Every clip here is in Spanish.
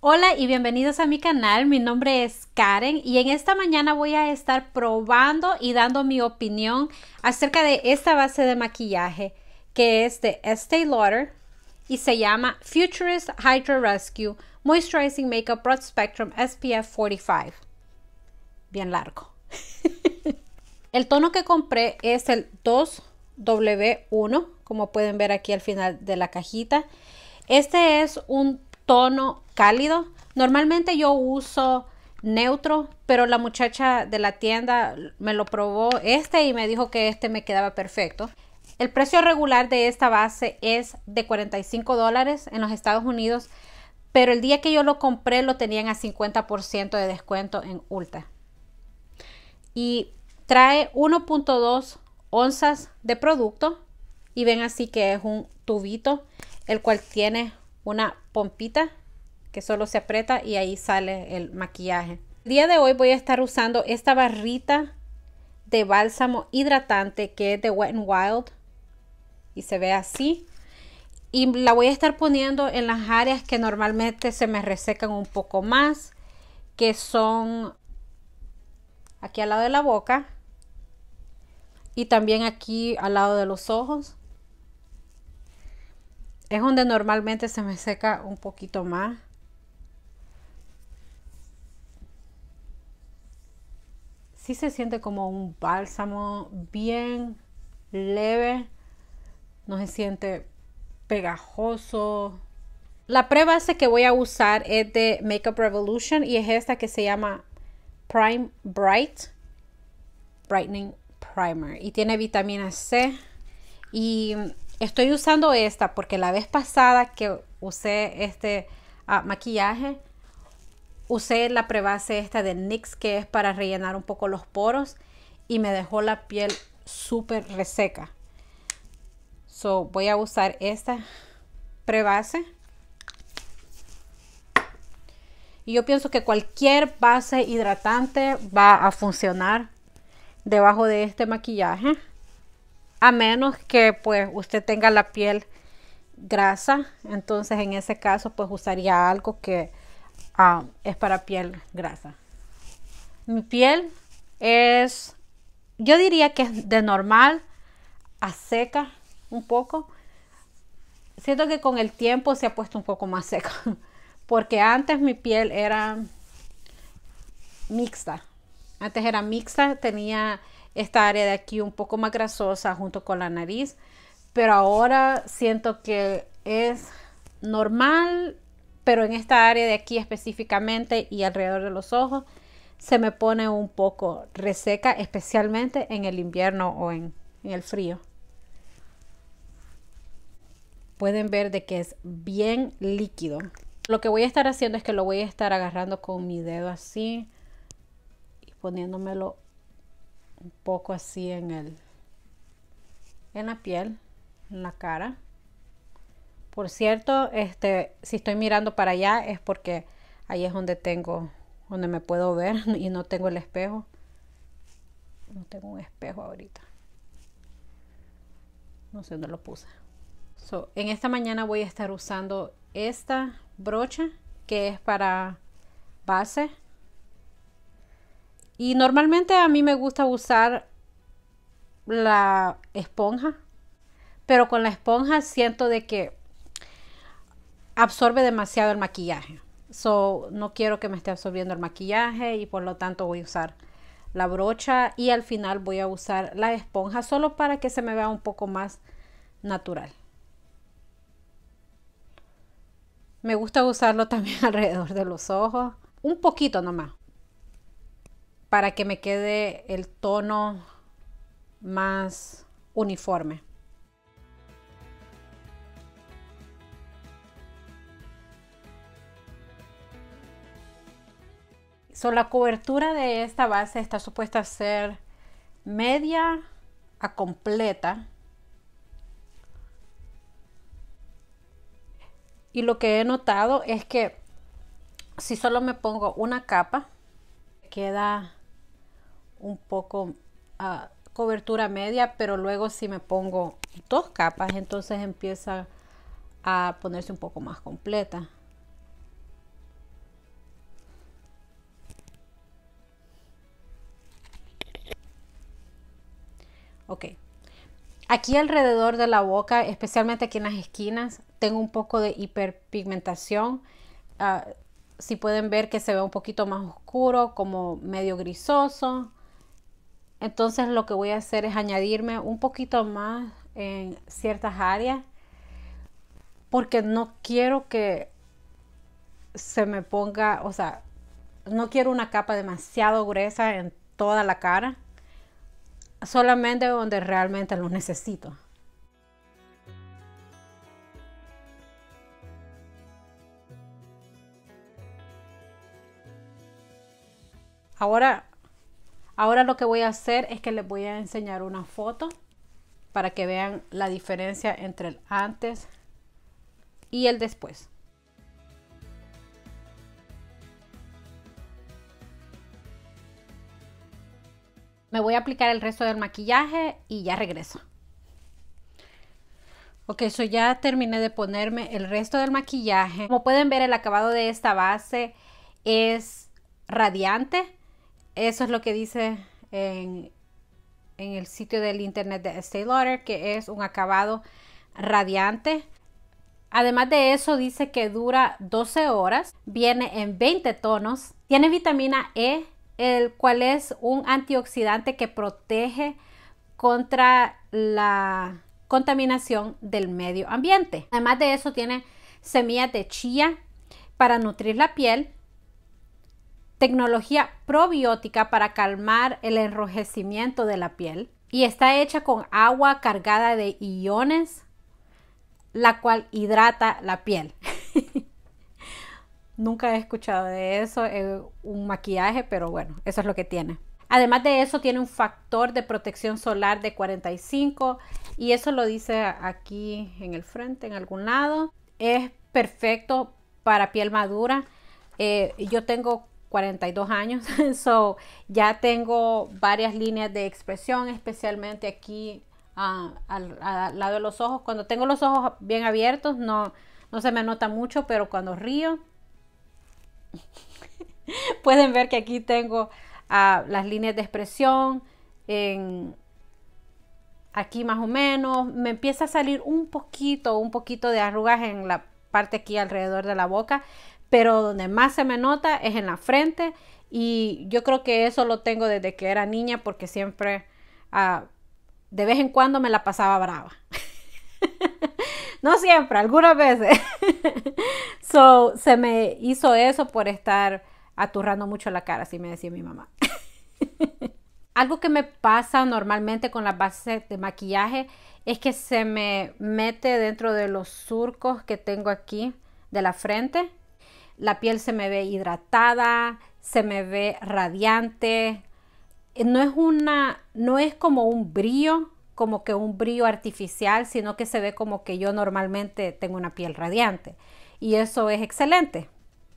Hola y bienvenidos a mi canal, mi nombre es Karen y en esta mañana voy a estar probando y dando mi opinión acerca de esta base de maquillaje que es de Estee Lauder y se llama Futurist Hydro Rescue Moisturizing Makeup Broad Spectrum SPF 45. Bien largo. el tono que compré es el 2W1, como pueden ver aquí al final de la cajita. Este es un tono cálido. Normalmente yo uso neutro, pero la muchacha de la tienda me lo probó este y me dijo que este me quedaba perfecto. El precio regular de esta base es de 45 dólares en los Estados Unidos, pero el día que yo lo compré lo tenían a 50% de descuento en Ulta. Y trae 1.2 onzas de producto y ven así que es un tubito el cual tiene una pompita que solo se aprieta y ahí sale el maquillaje. El día de hoy voy a estar usando esta barrita de bálsamo hidratante que es de Wet n Wild y se ve así y la voy a estar poniendo en las áreas que normalmente se me resecan un poco más que son aquí al lado de la boca y también aquí al lado de los ojos es donde normalmente se me seca un poquito más. Sí se siente como un bálsamo bien leve. No se siente pegajoso. La es que voy a usar es de Makeup Revolution y es esta que se llama Prime Bright Brightening Primer y tiene vitamina C y Estoy usando esta porque la vez pasada que usé este ah, maquillaje, usé la prebase esta de NYX que es para rellenar un poco los poros y me dejó la piel súper reseca. So, voy a usar esta prebase. Y yo pienso que cualquier base hidratante va a funcionar debajo de este maquillaje a menos que pues usted tenga la piel grasa, entonces en ese caso pues usaría algo que ah, es para piel grasa. Mi piel es, yo diría que es de normal a seca un poco. Siento que con el tiempo se ha puesto un poco más seca, porque antes mi piel era mixta. Antes era mixta, tenía esta área de aquí un poco más grasosa junto con la nariz, pero ahora siento que es normal, pero en esta área de aquí específicamente y alrededor de los ojos se me pone un poco reseca, especialmente en el invierno o en, en el frío. Pueden ver de que es bien líquido. Lo que voy a estar haciendo es que lo voy a estar agarrando con mi dedo así y poniéndomelo un poco así en el en la piel, en la cara. Por cierto, este, si estoy mirando para allá es porque ahí es donde tengo, donde me puedo ver y no tengo el espejo. No tengo un espejo ahorita. No sé dónde lo puse. So, en esta mañana voy a estar usando esta brocha que es para base y normalmente a mí me gusta usar la esponja, pero con la esponja siento de que absorbe demasiado el maquillaje. So, no quiero que me esté absorbiendo el maquillaje y por lo tanto voy a usar la brocha y al final voy a usar la esponja solo para que se me vea un poco más natural. Me gusta usarlo también alrededor de los ojos, un poquito nomás para que me quede el tono más uniforme. So, la cobertura de esta base está supuesta a ser media a completa. Y lo que he notado es que si solo me pongo una capa, queda un poco a ah, cobertura media, pero luego si me pongo dos capas, entonces empieza a ponerse un poco más completa. Ok. Aquí alrededor de la boca, especialmente aquí en las esquinas, tengo un poco de hiperpigmentación. Ah, si pueden ver que se ve un poquito más oscuro, como medio grisoso. Entonces lo que voy a hacer es añadirme un poquito más en ciertas áreas porque no quiero que se me ponga, o sea, no quiero una capa demasiado gruesa en toda la cara, solamente donde realmente lo necesito. Ahora Ahora lo que voy a hacer es que les voy a enseñar una foto para que vean la diferencia entre el antes y el después. Me voy a aplicar el resto del maquillaje y ya regreso. Ok, eso ya terminé de ponerme el resto del maquillaje. Como pueden ver, el acabado de esta base es radiante. Eso es lo que dice en, el sitio del internet de Stay Lauder, que es un acabado radiante. Además de eso, dice que dura 12 horas, viene en 20 tonos, tiene vitamina E, el cual es un antioxidante que protege contra la contaminación del medio ambiente. Además de eso, tiene semillas de chía para nutrir la piel, tecnología probiótica para calmar el enrojecimiento de la piel y está hecha con agua cargada de iones, la cual hidrata la piel. Nunca he escuchado de eso, en eh, un maquillaje, pero bueno, eso es lo que tiene. Además de eso, tiene un factor de protección solar de 45 y eso lo dice aquí en el frente, en algún lado. Es perfecto para piel madura. Eh, yo tengo 42 años, so ya tengo varias líneas de expresión, especialmente aquí ah, al, lado de los ojos. Cuando tengo los ojos bien abiertos no, no se me nota mucho, pero cuando río pueden ver que aquí tengo ah, las líneas de expresión en, aquí más o menos. Me empieza a salir un poquito, un poquito de arrugas en la parte aquí alrededor de la boca, pero donde más se me nota es en la frente y yo creo que eso lo tengo desde que era niña porque siempre ah, de vez en cuando me la pasaba brava. no siempre, algunas veces. so, se me hizo eso por estar aturrando mucho la cara, así me decía mi mamá. Algo que me pasa normalmente con las bases de maquillaje es que se me mete dentro de los surcos que tengo aquí de la frente la piel se me ve hidratada, se me ve radiante. Eh, no es una, no es como un brillo, como que un brillo artificial, sino que se ve como que yo normalmente tengo una piel radiante. Y eso es excelente.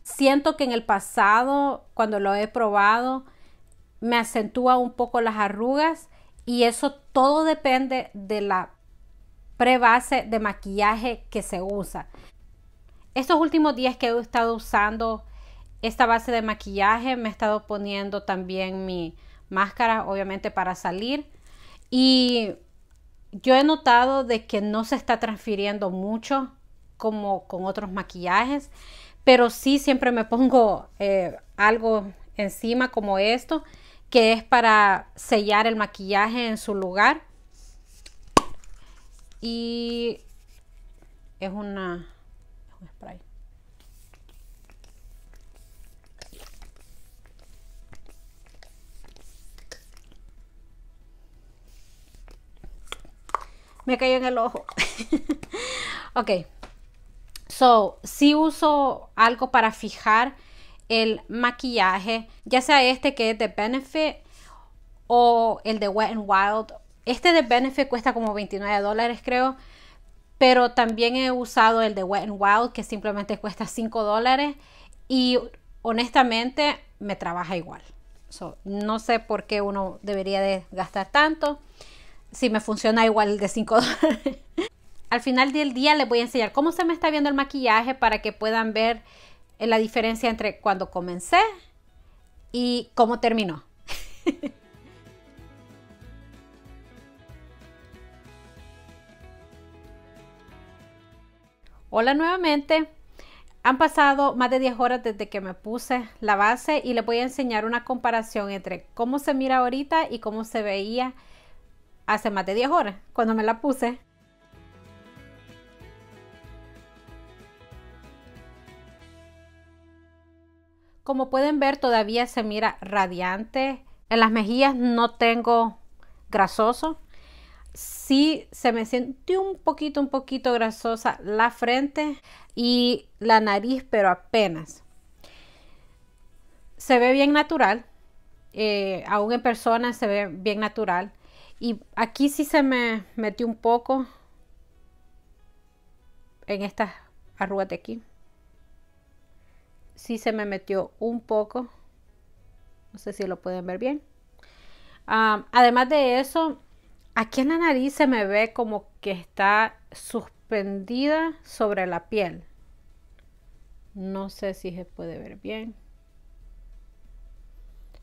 Siento que en el pasado, cuando lo he probado, me acentúa un poco las arrugas y eso todo depende de la prebase de maquillaje que se usa. Estos últimos días que he estado usando esta base de maquillaje, me he estado poniendo también mi máscara, obviamente para salir. Y yo he notado de que no se está transfiriendo mucho como con otros maquillajes, pero sí siempre me pongo eh, algo encima como esto, que es para sellar el maquillaje en su lugar. Y es una me cayó en el ojo. ok. So, si uso algo para fijar el maquillaje, ya sea este que es de Benefit o el de Wet n Wild. Este de Benefit cuesta como 29 dólares, creo. Pero también he usado el de Wet n Wild, que simplemente cuesta 5 dólares. Y honestamente, me trabaja igual. So, no sé por qué uno debería de gastar tanto si me funciona igual de 5 dólares. Al final del día les voy a enseñar cómo se me está viendo el maquillaje para que puedan ver eh, la diferencia entre cuando comencé y cómo terminó. Hola nuevamente. Han pasado más de 10 horas desde que me puse la base y les voy a enseñar una comparación entre cómo se mira ahorita y cómo se veía hace más de 10 horas, cuando me la puse. Como pueden ver, todavía se mira radiante. En las mejillas no tengo grasoso. Sí se me siente un poquito, un poquito grasosa la frente y la nariz, pero apenas. Se ve bien natural. Eh, aún en persona se ve bien natural. Y aquí sí se me metió un poco en estas arrugas de aquí. Sí se me metió un poco. No sé si lo pueden ver bien. además de eso, aquí en la nariz se me ve como que está suspendida sobre la piel. No sé si se puede ver bien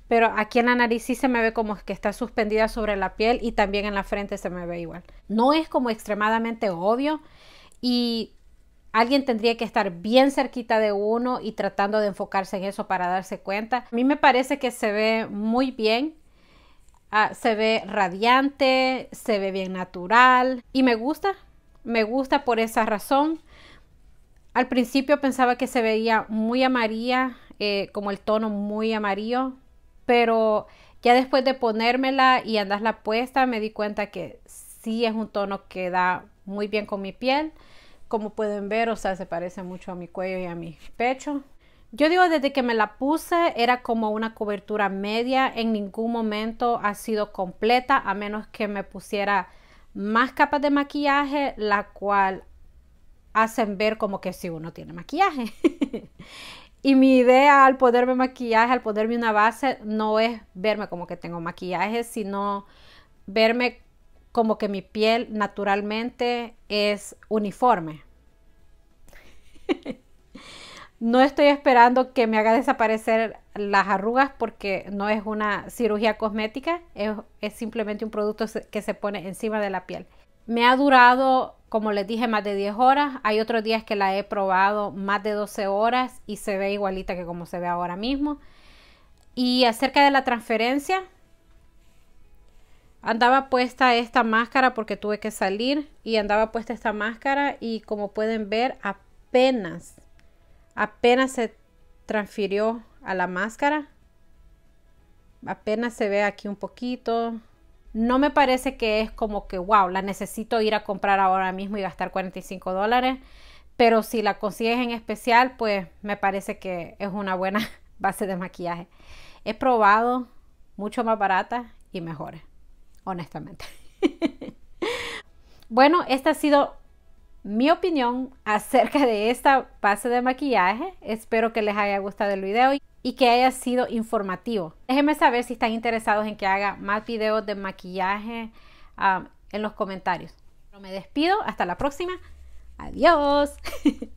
pero aquí en la nariz sí se me ve como que está suspendida sobre la piel y también en la frente se me ve igual. No es como extremadamente obvio y alguien tendría que estar bien cerquita de uno y tratando de enfocarse en eso para darse cuenta. A mí me parece que se ve muy bien. Ah, se ve radiante, se ve bien natural y me gusta, me gusta por esa razón. Al principio pensaba que se veía muy amarilla, eh, como el tono muy amarillo, pero ya después de ponérmela y andarla puesta me di cuenta que sí es un tono que da muy bien con mi piel. Como pueden ver, o sea, se parece mucho a mi cuello y a mi pecho. Yo digo, desde que me la puse era como una cobertura media, en ningún momento ha sido completa, a menos que me pusiera más capas de maquillaje, la cual hacen ver como que si uno tiene maquillaje. Y mi idea al poderme maquillaje, al poderme una base, no es verme como que tengo maquillaje, sino verme como que mi piel naturalmente es uniforme. no estoy esperando que me haga desaparecer las arrugas porque no es una cirugía cosmética, es simplemente un producto que se pone encima de la piel. Me ha durado como les dije, más de 10 horas. Hay otros días que la he probado más de 12 horas y se ve igualita que como se ve ahora mismo. Y acerca de la transferencia, andaba puesta esta máscara porque tuve que salir y andaba puesta esta máscara y como pueden ver apenas, apenas se transfirió a la máscara. Apenas se ve aquí un poquito, no me parece que es como que, wow, la necesito ir a comprar ahora mismo y gastar 45 dólares, pero si la consigues en especial, pues me parece que es una buena base de maquillaje. He probado mucho más barata y mejores, honestamente. bueno, esta ha sido mi opinión acerca de esta base de maquillaje. Espero que les haya gustado el video y que haya sido informativo. Déjenme saber si están interesados en que haga más videos de maquillaje ah, en los comentarios. me despido, hasta la próxima. Adiós.